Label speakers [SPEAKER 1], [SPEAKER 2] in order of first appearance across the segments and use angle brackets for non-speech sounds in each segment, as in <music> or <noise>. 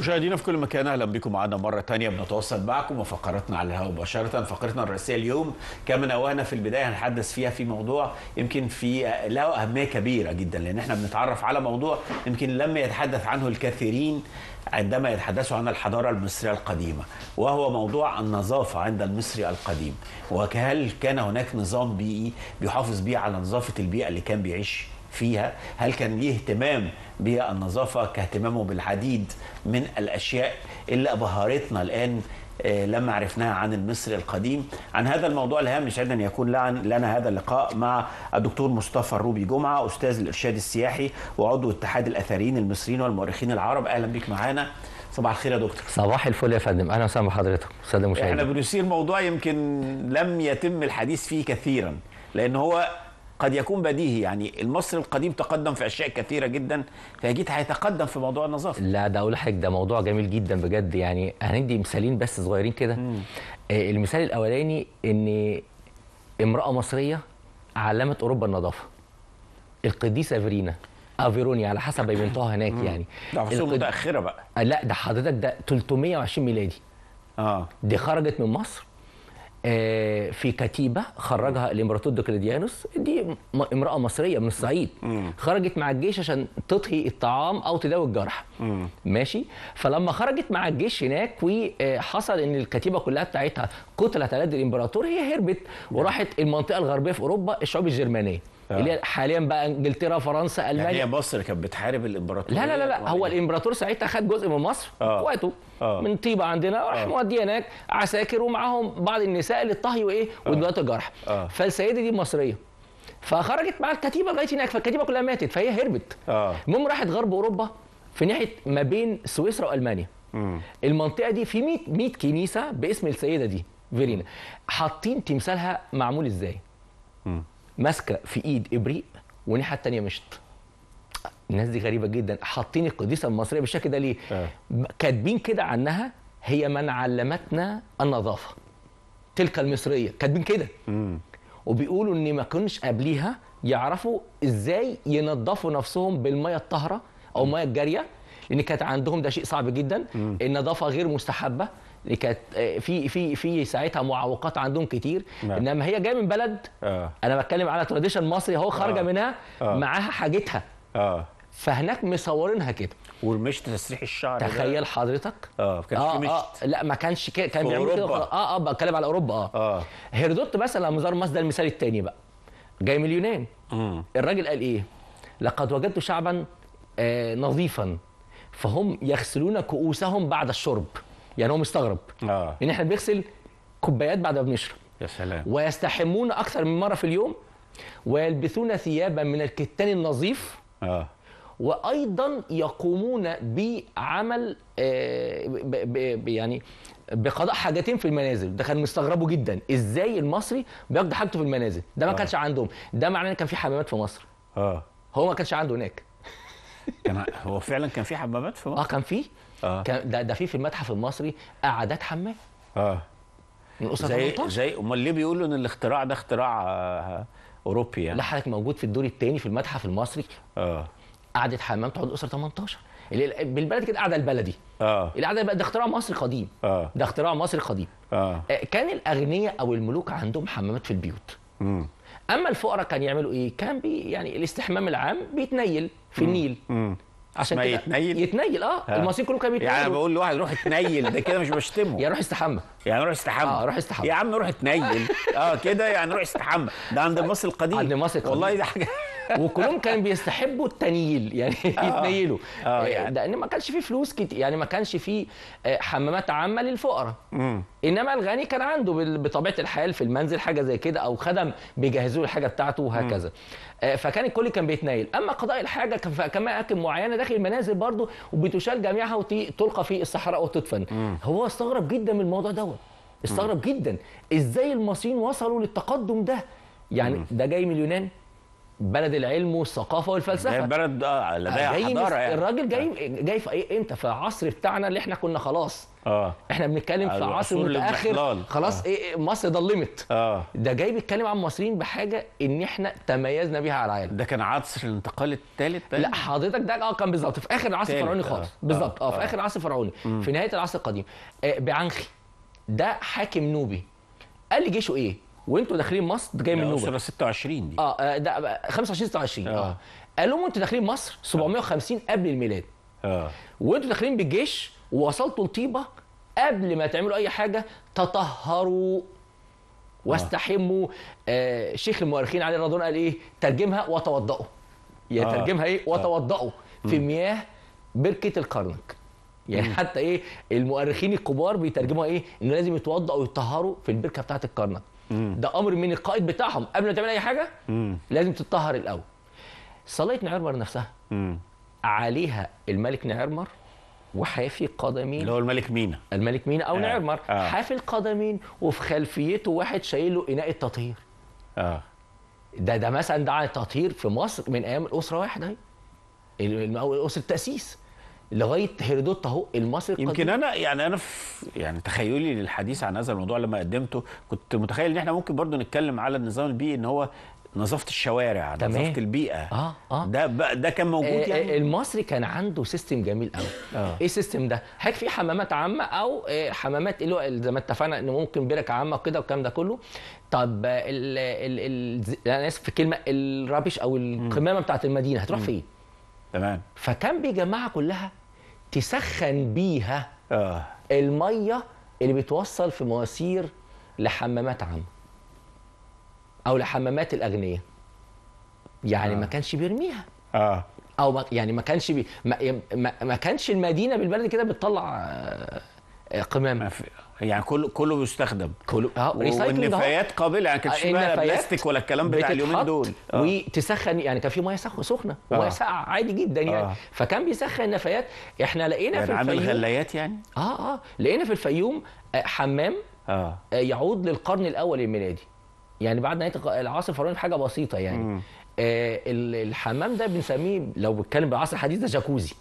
[SPEAKER 1] مشاهدينا في كل مكان اهلا بكم معانا مره تانية بنتواصل معكم وفقرتنا على الهواء مباشره فقرتنا الرئيسيه اليوم كما نوهنا في البدايه هنحدث فيها في موضوع يمكن في له اهميه كبيره جدا لان احنا بنتعرف على موضوع يمكن لم يتحدث عنه الكثيرين عندما يتحدثوا عن الحضاره المصريه القديمه وهو موضوع النظافه عند المصري القديم وهل كان هناك نظام بيئي بيحافظ بيه على نظافه البيئه اللي كان بيعيش فيها هل كان ليه اهتمام بالنظافة كاهتمامه بالعديد من الأشياء اللي أبهرتنا الآن آه، لما عرفناها عن المصري القديم عن هذا الموضوع الهام سعيدا ان يكون لنا هذا اللقاء مع الدكتور مصطفى الروبي جمعه استاذ الارشاد السياحي وعضو اتحاد الاثريين المصريين والمؤرخين العرب اهلا بك معانا صباح الخير يا دكتور
[SPEAKER 2] صباح الفل يا فندم اهلا وسهلا بحضرتك استاذ المشاهدين احنا
[SPEAKER 1] بنثير موضوع يمكن لم يتم الحديث فيه كثيرا لان هو قد يكون بديهي يعني المصري القديم تقدم في اشياء كثيره جدا فاكيد هيتقدم في موضوع النظافه لا ده
[SPEAKER 2] اقول لحضرتك ده موضوع جميل جدا بجد يعني هندي مثالين بس صغيرين كده آه، المثال الاولاني ان امراه مصريه علمت اوروبا النظافه القديسه فيرينا افيروني على حسب بينطها هناك يعني ده عصور القد...
[SPEAKER 1] متاخره بقى
[SPEAKER 2] آه، لا ده حضرتك ده 320 ميلادي اه دي خرجت من مصر آه، في كتيبه خرجها الامبراطور دوكليديانوس دي امراه مصريه من الصعيد خرجت مع الجيش عشان تطهي الطعام او تداوي الجرح ماشي فلما خرجت مع الجيش هناك وحصل آه، ان الكتيبه كلها بتاعتها قتلت على يد الامبراطور هي هربت وراحت المنطقه الغربيه في اوروبا الشعوب الجرمانيه اللي هي حاليا بقى انجلترا فرنسا يعني المانيا يعني مصر كانت بتحارب الامبراطور لا لا لا, لا. هو الامبراطور ساعتها خد جزء من مصر آه. اخواته آه. من طيبه عندنا راح آه. مودي هناك عساكر ومعاهم بعض النساء للطهي وايه وادوات الجرح فالسيده دي مصريه فخرجت مع الكتيبه لغايه هناك فالكتيبه كلها ماتت فهي هربت المهم راحت غرب اوروبا في ناحيه ما بين سويسرا والمانيا مم. المنطقه دي في 100 100 كنيسه باسم السيده دي فيرينا حاطين تمثالها معمول ازاي مم. ماسكه في ايد ابريق والناحيه الثانيه مشط الناس دي غريبه جدا حاطين القديسه المصريه بالشكل ده ليه؟ آه. كاتبين كده عنها هي من علمتنا النظافه تلك المصريه كاتبين كده وبيقولوا ان ما كانوش قبليها يعرفوا ازاي ينظفوا نفسهم بالميه الطاهره او الميه الجاريه لان كانت عندهم ده شيء صعب جدا النظافه غير مستحبه اللي كانت في في في ساعتها معوقات عندهم كتير نعم. انما هي جايه من بلد آه. انا بتكلم على تراديشن مصري اهو خارجه آه. منها آه. معاها حاجتها آه. فهناك مصورينها كده والمشط تسريح الشعر تخيل ده. حضرتك اه كان آه في مشط آه لا ما كانش كده كان بيعملوا كده اه اه بتكلم على اوروبا اه, آه. هيرودوت مثلا لما زار مصر ده المثال الثاني بقى جاي من اليونان الراجل قال ايه لقد وجدت شعبا آه نظيفا فهم يغسلون كؤوسهم بعد الشرب يعني هو مستغرب اه ان احنا بنغسل كوبايات بعد ما بنشرب يا سلام ويستحمون اكثر من مره في اليوم ويلبسون ثيابا من الكتان النظيف اه وايضا يقومون بعمل آه يعني بقضاء حاجتين في المنازل ده كان مستغربه جدا ازاي المصري بيقضي حاجته في المنازل ده ما آه. كانش عندهم ده معناه ان كان في حمامات في مصر اه هو ما كانش عنده هناك كان هو فعلا كان في حمامات في آه، مصر اه كان في آه. ده ده في في المتحف المصري قعدات حمام اه من الاسره زي 18. زي
[SPEAKER 1] امال ليه بيقولوا ان الاختراع ده اختراع آه اوروبي يعني لا حضرتك موجود في الدور
[SPEAKER 2] الثاني في المتحف المصري اه قعده حمام تقعد اسره 18 بالبلدي كده قاعده البلدي اه القعده ده اختراع مصري قديم اه ده اختراع مصري قديم آه. اه كان الاغنياء او الملوك عندهم حمامات في البيوت امم اما الفقراء كان يعملوا ايه كان بي يعني الاستحمام العام بيتنيل في النيل امم عشان ما يتنيل يتنيل آه. المصريين
[SPEAKER 1] كلهم كانوا بيتنيلوا يعني انا بقول لواحد روح اتنيل ده كده مش بشتمه <laughs> يعني روح استحمى يعني روح استحمى اه روح استحمى يا عم روح اتنيل اه كده يعني روح استحمى ده عند مصر القديم عند مصر القديم والله ده حاجه وكلهم كانوا بيستحبوا التنيل يعني <laughs> آه. يتنيلوا آه، آه، يعني. لان ما كانش فيه فلوس
[SPEAKER 2] كتير يعني ما كانش فيه حمامات عامه للفقراء انما الغني كان عنده بطبيعه الحال في المنزل حاجه زي كده او خدم بيجهزوا الحاجه بتاعته وهكذا فكان الكل كان بيتنيل اما قضاء الحاجه كان اماكن معينه داخل المنازل برضه وبتشال جميعها وتلقى في الصحراء وتدفن هو استغرب جدا من الموضوع دوت استغرب جدا ازاي المصريين وصلوا للتقدم ده يعني ده جاي من اليونان بلد العلم والثقافه والفلسفه هي بلد اه لديها حضاره يعني الراجل جاي جاي في ايه امتى في العصر بتاعنا اللي احنا كنا خلاص اه احنا بنتكلم في عصر متاخر خلاص آه. ايه مصر ضلمت اه ده جاي بيتكلم عن المصريين بحاجه ان احنا تميزنا بيها على العالم ده كان عصر الانتقال الثالث لا حضرتك ده اه كان بالظبط في اخر العصر الفرعوني آه. خالص آه. بالظبط آه. آه. في اخر العصر الفرعوني في نهايه العصر القديم آه بعنخي ده حاكم نوبي قال لي جيشه ايه وانتوا داخلين مصر جاي من نوبه 26 دي اه, آه، ده 25 26 اه, آه. قال لهم انتوا داخلين مصر 750 قبل الميلاد اه وانتوا داخلين بالجيش ووصلتوا لطيبه قبل ما تعملوا اي حاجه تطهروا آه. واستحموا آه شيخ المؤرخين علي رضوان قال ايه ترجمها وتوضؤوا يعني ترجمها ايه وتوضؤوا في مياه بركه الكرنك يعني حتى ايه المؤرخين الكبار بيترجموها ايه انه لازم يتوضؤوا ويطهروا في البركه بتاعه الكرنك ده امر من القائد بتاعهم قبل ما تعمل اي حاجه مم. لازم تتطهر الاول صليت نعرمر نفسها مم. عليها الملك نعرمر وحافي قدمين اللي هو الملك مينا الملك مينا او آه. نعرمر آه. حافي القدمين وفي خلفيته واحد شايل له اناء التطهير اه ده ده مثلا ده عن التطهير في
[SPEAKER 1] مصر من ايام الاسره واحده اسره التاسيس لغايه هيرودوت اهو المصري القديم يمكن انا يعني انا في يعني تخيلي للحديث عن هذا الموضوع لما قدمته كنت متخيل ان احنا ممكن برضو نتكلم على النظام البيئي ان هو نظافه الشوارع تمام. نظافه البيئه آه آه. ده ده كان موجود آه يعني آه، المصري كان عنده سيستم جميل قوي آه. ايه
[SPEAKER 2] السيستم ده هيك في حمامات عامه او آه، حمامات اللي هو زي ما اتفقنا ان ممكن برك عامه وكده والكلام ده كله طب ال ال انا اسف في كلمه الرابش او القمامه بتاعه المدينه هتروح فين تمام فكان بيجمعها كلها تسخن بيها آه. الميه اللي بتوصل في مواسير لحمامات عامه او لحمامات الاغنياء يعني آه. ما كانش بيرميها اه او ما يعني ما كانش بي ما, ما, ما كانش المدينه بالبلد كده بتطلع قمامه يعني كله كله بيستخدم كله اه, آه. والنفايات قابله يعني كانش آه، فيها بلاستيك ولا الكلام بتاع اليومين دول آه. وتسخن يعني كان في ميه سخنه آه. ميه ساقعه عادي جدا يعني آه. فكان بيسخن النفايات احنا لقينا يعني في الفيوم عامل غلايات يعني اه اه لقينا في الفيوم آه، حمام آه. يعود للقرن الاول الميلادي يعني بعد نهايه العصر الفرعوني حاجه بسيطه يعني آه الحمام ده بنسميه لو بنتكلم بالعصر الحديث ده جاكوزي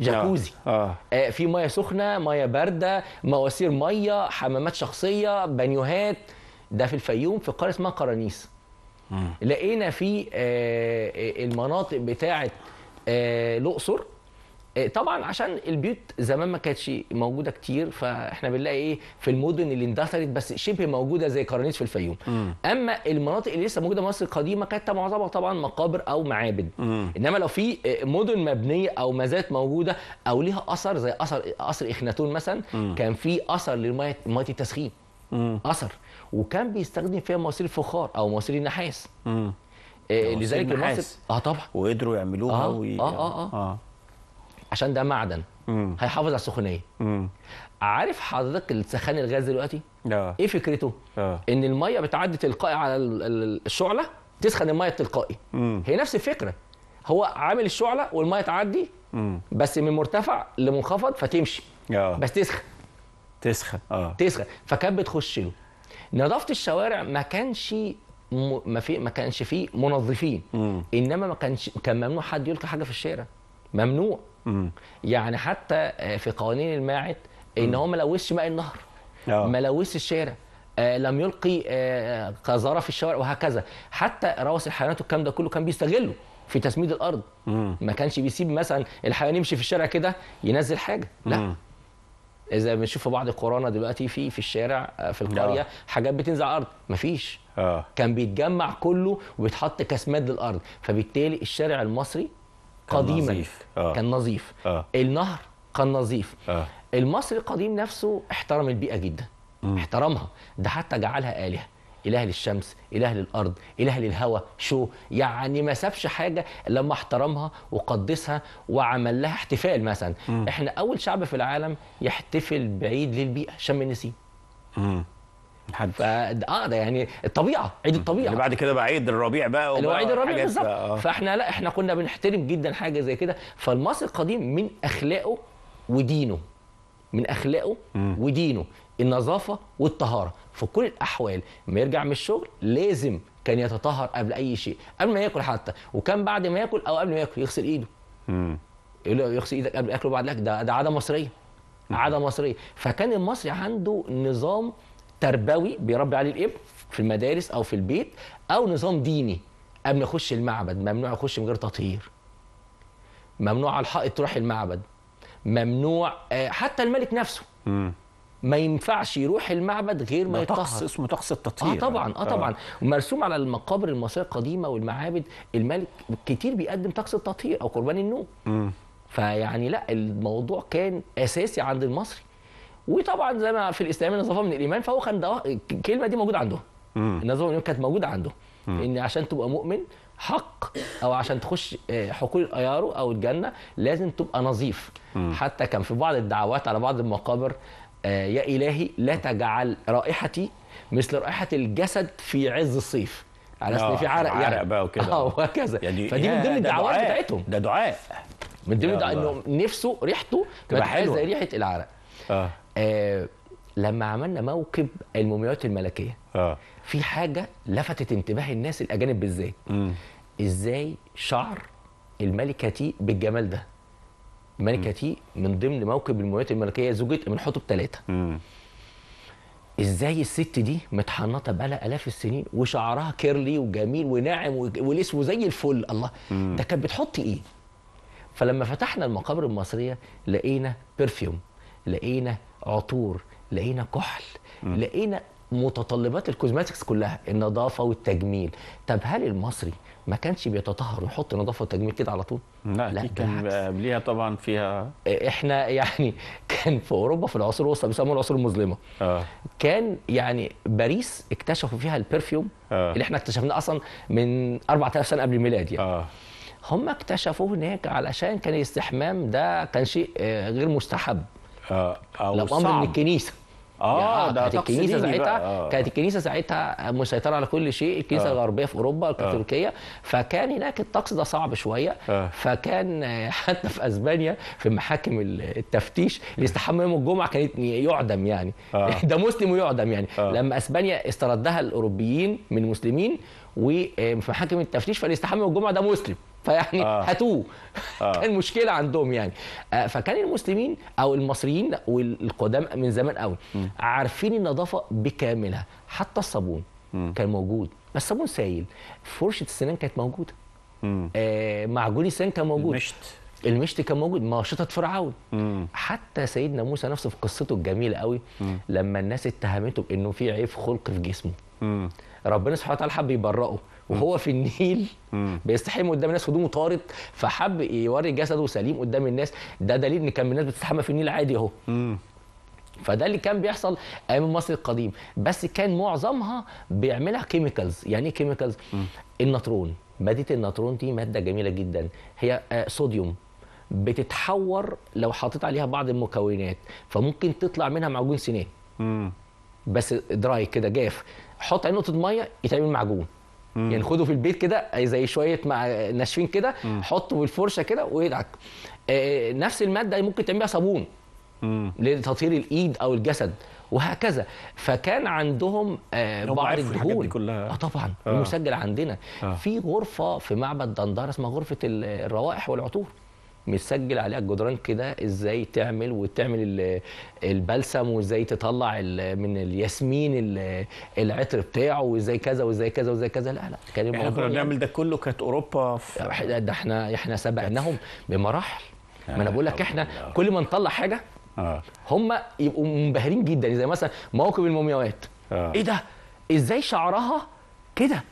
[SPEAKER 2] جاكوزي آه. آه. آه. في ميه سخنه ميه بارده مواسير ميه حمامات شخصيه بانيوهات ده في الفيوم في قريه اسمها قرانيس لقينا في آه, آه، المناطق بتاعه آه، الاقصر آه، طبعا عشان البيوت زمان ما كانتش موجوده كتير فاحنا بنلاقي ايه في المدن اللي اندثرت بس شبه موجوده زي كرنيت في الفيوم م. اما المناطق اللي لسه موجوده مصر القديمه كانت معظمها طبعا مقابر او معابد م. انما لو في آه، مدن مبنيه او مزات موجوده او ليها اثر زي اثر قصر اخناتون مثلا م. كان في اثر لميه التسخين اثر وكان بيستخدم فيها مواسير الفخار او مواسير النحاس آه، لذلك مصر اه
[SPEAKER 1] طبعا وقدروا
[SPEAKER 2] يعملوها آه, وي... آه, آه, آه, آه. عشان ده معدن مم. هيحافظ على السخونيه مم. عارف حضرتك السخان الغاز دلوقتي لا. ايه فكرته لا. آه. ان الميه بتعدي تلقائي على الشعله تسخن الميه تلقائي هي نفس الفكره هو عامل الشعله والميه تعدي مم. بس من مرتفع لمنخفض فتمشي لا. آه. بس تسخن تسخن اه تسخن فكانت بتخش له نظافه الشوارع ما كانش م... ما في ما كانش فيه منظفين مم. انما ما كانش كان ممنوع حد يلقي حاجه في الشارع ممنوع يعني حتى في قوانين الماعد ان هو ما لوثش ماء النهر آه. ما لوثش الشارع آه، لم يلقي آه، قذاره في الشوارع وهكذا حتى رواس الحيوانات والكلام ده كله كان بيستغله في تسميد الارض مم. ما كانش بيسيب مثلا الحيوان يمشي في الشارع كده ينزل حاجه لا مم. اذا بنشوف في بعض القرانا دلوقتي في في الشارع في القريه آه. حاجات بتنزع ارض مفيش آه. كان بيتجمع كله وبيتحط كسماد للارض فبالتالي الشارع المصري قديما نظيف. آه. كان نظيف آه. النهر كان نظيف آه. المصري القديم نفسه احترم البيئه جدا م. احترمها ده حتى جعلها الهه اله للشمس اله للارض اله للهواء شو يعني ما سابش حاجه لما احترمها وقدسها وعمل لها احتفال مثلا م. احنا اول شعب في العالم يحتفل بعيد للبيئه شم النسيم حد اه ده يعني الطبيعه عيد الطبيعه اللي بعد كده بقى عيد الربيع بقى اللي هو عيد الربيع بالظبط آه. فاحنا لا احنا كنا بنحترم جدا حاجه زي كده فالمصري القديم من اخلاقه ودينه من اخلاقه ودينه النظافه والطهاره في كل الاحوال ما يرجع من الشغل لازم كان يتطهر قبل اي شيء قبل ما ياكل حتى وكان بعد ما ياكل او قبل ما ياكل يغسل ايده امم يغسل ايدك قبل اكله وبعد الاكل ده ده عاده مصريه عاده مصريه فكان المصري عنده نظام تربوي بيربي عليه الابن في المدارس او في البيت او نظام ديني قبل يخش المعبد ممنوع يخش من غير تطهير ممنوع على الحائط تروح المعبد ممنوع آه، حتى الملك نفسه ما ينفعش يروح المعبد غير ما يطهر طقس اسمه طقس التطهير اه طبعا آه،, اه طبعا مرسوم على المقابر المصريه القديمه والمعابد الملك كتير بيقدم طقس التطهير او قربان النوم فيعني لا الموضوع كان اساسي عند المصري وطبعا زي ما في الاسلام النظافه من الايمان فهو كان ده الكلمه دي موجوده عندهم النظافه من الايمان كانت موجوده عنده ان عشان تبقى مؤمن حق او عشان تخش آه، حقول الايارو او الجنه لازم تبقى نظيف حتى كان في بعض الدعوات على بعض المقابر آه، يا الهي لا تجعل رائحتي مثل رائحه الجسد في عز الصيف على اساس في آه، عرق يعني عرق بقى وكده <laughs> اه وهكذا يعني فدي من ضمن الدعوات بتاعتهم ده دعاء من ضمن انه نفسه ريحته تبقى حلوه زي ريحه العرق آه. آه لما عملنا موكب المومياوات الملكيه آه. في حاجه لفتت انتباه الناس الاجانب بالذات ازاي شعر الملكه تي بالجمال ده الملكه تي من ضمن موكب المومياوات الملكيه زوجة حطب ثلاثه ازاي الست دي متحنطه بقى الاف السنين وشعرها كيرلي وجميل وناعم ولسه وزي الفل الله ده كانت بتحط ايه فلما فتحنا المقابر المصريه لقينا برفيوم لقينا عطور لقينا كحل لقينا متطلبات الكوزماتكس كلها النظافه والتجميل طب هل المصري ما كانش بيتطهر ويحط نظافه وتجميل كده على طول
[SPEAKER 1] لا, لا كان ليها طبعا فيها آه، احنا
[SPEAKER 2] يعني <laughs> كان في اوروبا في العصور الوسطى بيسموها العصور المظلمه آه. كان يعني باريس اكتشفوا فيها البرفيوم آه. اللي احنا اكتشفناه اصلا من 4000 سنه قبل الميلاد يعني آه. هم اكتشفوه هناك علشان كان الاستحمام ده كان شيء آه، غير مستحب آه او لو من الكنيسه اه يعني ده كانت الكنيسه ساعتها آه. كانت الكنيسه ساعتها مسيطره على كل شيء الكنيسه آه. الغربيه في اوروبا آه. الكاثوليكيه آه. فكان هناك الطقس ده صعب شويه آه. فكان <laughs> حتى في اسبانيا في محاكم التفتيش اللي استحمى يوم الجمعه كانت يعدم يعني آه. <laughs> ده مسلم ويعدم يعني آه. لما اسبانيا استردها الاوروبيين من المسلمين وفي محاكم التفتيش فاللي استحمى يوم الجمعه ده مسلم فيعني آه. هاتوه آه. <laughs> كان مشكله عندهم يعني آه، فكان المسلمين او المصريين والقدام من زمان قوي عارفين النظافه بكاملها حتى الصابون كان موجود بس الصابون سايل فرشه السنان كانت موجوده آه معجون السنان كان موجود المشت المشت كان موجود مشطه فرعون حتى سيدنا موسى نفسه في قصته الجميله قوي مم. لما الناس اتهمته بانه في عيب خلق في جسمه مم. ربنا سبحانه وتعالى حب يبرئه وهو في النيل بيستحم قدام الناس هدومه طارت فحب يوري جسده سليم قدام الناس ده دليل ان كان الناس بتستحمى في النيل عادي اهو فده اللي كان بيحصل ايام مصر القديم بس كان معظمها بيعملها كيميكالز يعني ايه كيميكالز النطرون ماده النطرون دي ماده جميله جدا هي صوديوم آه، بتتحور لو حطيت عليها بعض المكونات فممكن تطلع منها معجون سنان بس دراي كده جاف حط عليه نقطه ميه يتعمل معجون مم. يعني خده في البيت كده زي شويه مع ناشفين كده حطه بالفرشه كده ويدعك آه، آه، نفس الماده ممكن تعمل بيها صابون لتطهير الايد او الجسد وهكذا فكان عندهم آه، بعض الدهون كلها. اه طبعا آه. مسجل عندنا آه. في غرفه في معبد دندار اسمها غرفه الروائح والعطور مسجل عليها الجدران كده ازاي تعمل وتعمل البلسم وازاي تطلع من الياسمين العطر بتاعه وازاي كذا وازاي كذا وازاي كذا لا لا كان يعني احنا كنا بنعمل يعني
[SPEAKER 1] ده كله كانت اوروبا
[SPEAKER 2] في... ده احنا احنا سبقناهم بمراحل ما انا بقول لك احنا كل ما نطلع حاجه آه. هم يبقوا منبهرين جدا زي مثلا موكب المومياوات آه. ايه ده ازاي شعرها كده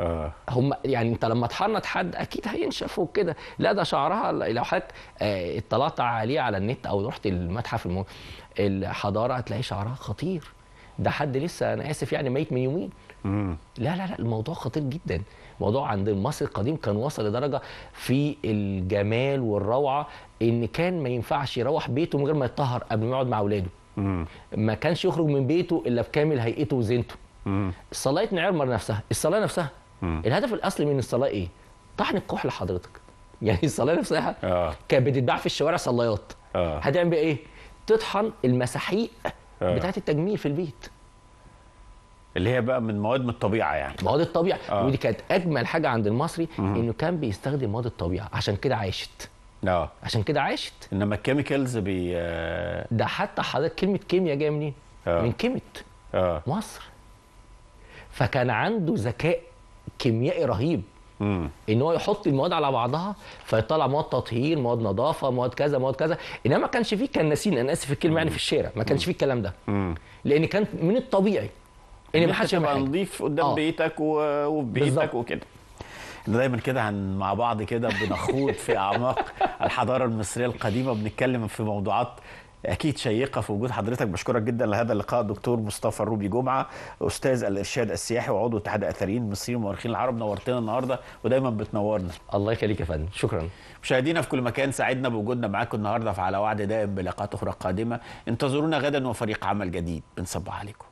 [SPEAKER 2] آه. هم يعني انت لما تحنط حد اكيد هينشف وكده لا ده شعرها لو حضرتك آه اطلعت عليه على النت او رحت المتحف المو... الحضاره هتلاقي شعرها خطير ده حد لسه انا اسف يعني ميت من يومين مم. لا لا لا الموضوع خطير جدا موضوع عند المصري القديم كان وصل لدرجه في الجمال والروعه ان كان ما ينفعش يروح بيته من غير ما يتطهر قبل ما يقعد مع اولاده ما كانش يخرج من بيته الا بكامل هيئته وزينته صلاه نعمر نفسها الصلاه نفسها مم. الهدف الاصلي من الصلاه ايه؟ طحن الكحل حضرتك <laughs> يعني الصلاه نفسها آه. كانت بتتباع في الشوارع صلايات آه. هتعمل بيها ايه؟ تطحن المساحيق آه. بتاعت التجميل في البيت اللي هي بقى من مواد من الطبيعه يعني مواد الطبيعه آه. ودي كانت اجمل حاجه عند المصري مم. انه كان بيستخدم مواد الطبيعه عشان كده عاشت اه عشان كده عاشت انما الكيميكالز بي آه. ده حتى حضرتك كلمه كيمياء جايه منين؟ آه. من كيمت آه. مصر فكان عنده ذكاء كيميائي رهيب ان هو يحط المواد على بعضها فيطلع مواد تطهير مواد نظافه مواد كذا مواد كذا انما ما كانش فيه كناسين انا اسف الكلمه يعني في الشارع ما كانش فيه الكلام ده لان كان من الطبيعي ان ما حدش يبقى نضيف
[SPEAKER 1] قدام آه. بيتك وفي بيتك وكده دايما كده هن مع بعض كده بنخوض في اعماق <laughs> الحضاره المصريه القديمه بنتكلم في موضوعات اكيد شيقه في وجود حضرتك بشكرك جدا لهذا اللقاء دكتور مصطفى الروبي جمعه استاذ الارشاد السياحي وعضو اتحاد اثريين المصريين ومؤرخين العرب نورتنا النهارده ودايما بتنورنا الله يخليك يا فندم شكرا مشاهدينا في كل مكان سعدنا بوجودنا معاكم النهارده فعلى وعد دائم بلقاءات اخرى قادمه انتظرونا غدا وفريق عمل جديد بنصبح عليكم